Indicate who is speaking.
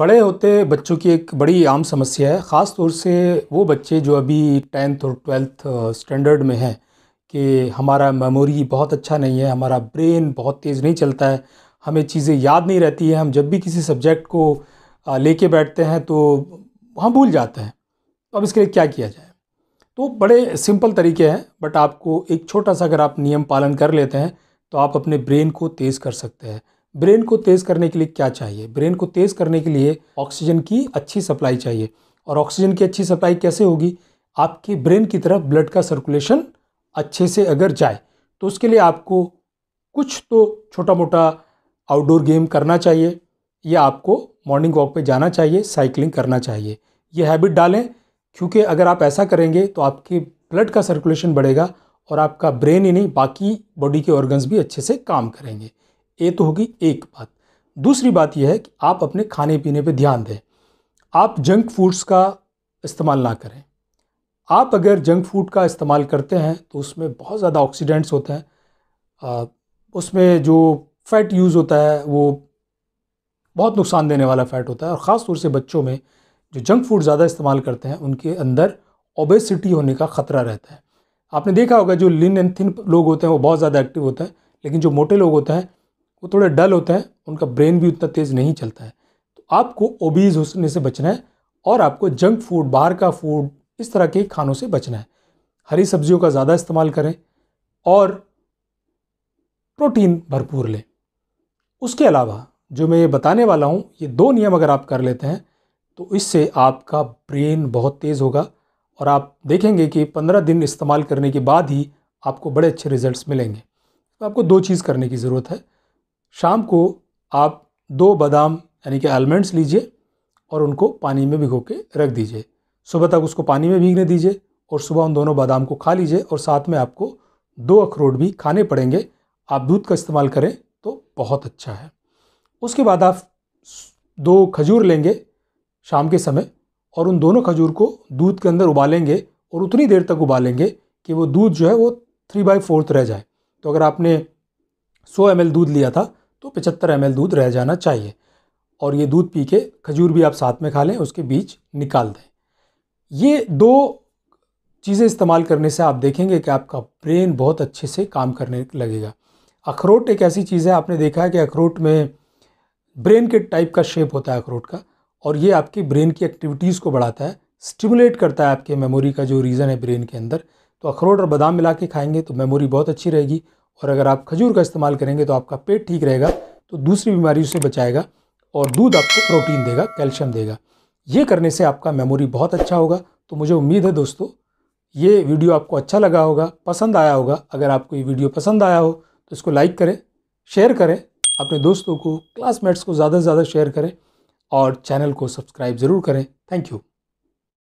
Speaker 1: बड़े होते बच्चों की एक बड़ी आम समस्या है ख़ास तौर से वो बच्चे जो अभी टेंथ और ट्वेल्थ स्टैंडर्ड में हैं कि हमारा मेमोरी बहुत अच्छा नहीं है हमारा ब्रेन बहुत तेज़ नहीं चलता है हमें चीज़ें याद नहीं रहती है हम जब भी किसी सब्जेक्ट को लेके बैठते हैं तो हम भूल जाते हैं तो अब इसके लिए क्या किया जाए तो बड़े सिंपल तरीके हैं बट आपको एक छोटा सा अगर आप नियम पालन कर लेते हैं तो आप अपने ब्रेन को तेज़ कर सकते हैं ब्रेन को तेज़ करने के लिए क्या चाहिए ब्रेन को तेज़ करने के लिए ऑक्सीजन की अच्छी सप्लाई चाहिए और ऑक्सीजन की अच्छी सप्लाई कैसे होगी आपके ब्रेन की तरफ ब्लड का सर्कुलेशन अच्छे से अगर जाए तो उसके लिए आपको कुछ तो छोटा मोटा आउटडोर गेम करना चाहिए या आपको मॉर्निंग वॉक पे जाना चाहिए साइकिलिंग करना चाहिए ये हैबिट डालें क्योंकि अगर आप ऐसा करेंगे तो आपके ब्लड का सर्कुलेशन बढ़ेगा और आपका ब्रेन ही नहीं बाकी बॉडी के ऑर्गन्स भी अच्छे से काम करेंगे ये तो होगी एक बात दूसरी बात यह है कि आप अपने खाने पीने पे ध्यान दें आप जंक फूड्स का इस्तेमाल ना करें आप अगर जंक फूड का इस्तेमाल करते हैं तो उसमें बहुत ज़्यादा ऑक्सीडेंट्स होते हैं उसमें जो फ़ैट यूज़ होता है वो बहुत नुकसान देने वाला फ़ैट होता है और ख़ास तौर से बच्चों में जो जंक फूड ज़्यादा इस्तेमाल करते हैं उनके अंदर ओबेसिटी होने का ख़तरा रहता है आपने देखा होगा जो लिन एंड थिन लोग होते हैं वो बहुत ज़्यादा एक्टिव होते हैं लेकिन जो मोटे लोग होते हैं वो थोड़े डल होते हैं उनका ब्रेन भी उतना तेज़ नहीं चलता है तो आपको ओबीज होने से बचना है और आपको जंक फूड बाहर का फूड इस तरह के खानों से बचना है हरी सब्जियों का ज़्यादा इस्तेमाल करें और प्रोटीन भरपूर लें उसके अलावा जो मैं ये बताने वाला हूँ ये दो नियम अगर आप कर लेते हैं तो इससे आपका ब्रेन बहुत तेज़ होगा और आप देखेंगे कि पंद्रह दिन इस्तेमाल करने के बाद ही आपको बड़े अच्छे रिजल्ट्स मिलेंगे तो आपको दो चीज़ करने की ज़रूरत है शाम को आप दो बादाम यानी कि आलमंड्स लीजिए और उनको पानी में भिगो के रख दीजिए सुबह तक उसको पानी में भीगने दीजिए और सुबह उन दोनों बादाम को खा लीजिए और साथ में आपको दो अखरोट भी खाने पड़ेंगे आप दूध का इस्तेमाल करें तो बहुत अच्छा है उसके बाद आप दो खजूर लेंगे शाम के समय और उन दोनों खजूर को दूध के अंदर उबालेंगे और उतनी देर तक उबालेंगे कि वो दूध जो है वो थ्री बाई फोर्थ रह जाए तो अगर आपने सौ एम दूध लिया था तो पचहत्तर एम दूध रह जाना चाहिए और ये दूध पी के खजूर भी आप साथ में खा लें उसके बीच निकाल दें ये दो चीज़ें इस्तेमाल करने से आप देखेंगे कि आपका ब्रेन बहुत अच्छे से काम करने लगेगा अखरोट एक ऐसी चीज़ है आपने देखा है कि अखरोट में ब्रेन के टाइप का शेप होता है अखरोट का और ये आपकी ब्रेन की एक्टिविटीज़ को बढ़ाता है स्टिमुलेट करता है आपके मेमोरी का जो रीज़न है ब्रेन के अंदर तो अखरोट और बादाम मिला के खाएंगे तो मेमोरी बहुत अच्छी रहेगी और अगर आप खजूर का इस्तेमाल करेंगे तो आपका पेट ठीक रहेगा तो दूसरी बीमारी से बचाएगा और दूध आपको प्रोटीन देगा कैल्शियम देगा ये करने से आपका मेमोरी बहुत अच्छा होगा तो मुझे उम्मीद है दोस्तों ये वीडियो आपको अच्छा लगा होगा पसंद आया होगा अगर आपको ये वीडियो पसंद आया हो तो इसको लाइक करें शेयर करें अपने दोस्तों को क्लासमेट्स को ज़्यादा से ज़्यादा शेयर करें और चैनल को सब्सक्राइब ज़रूर करें थैंक यू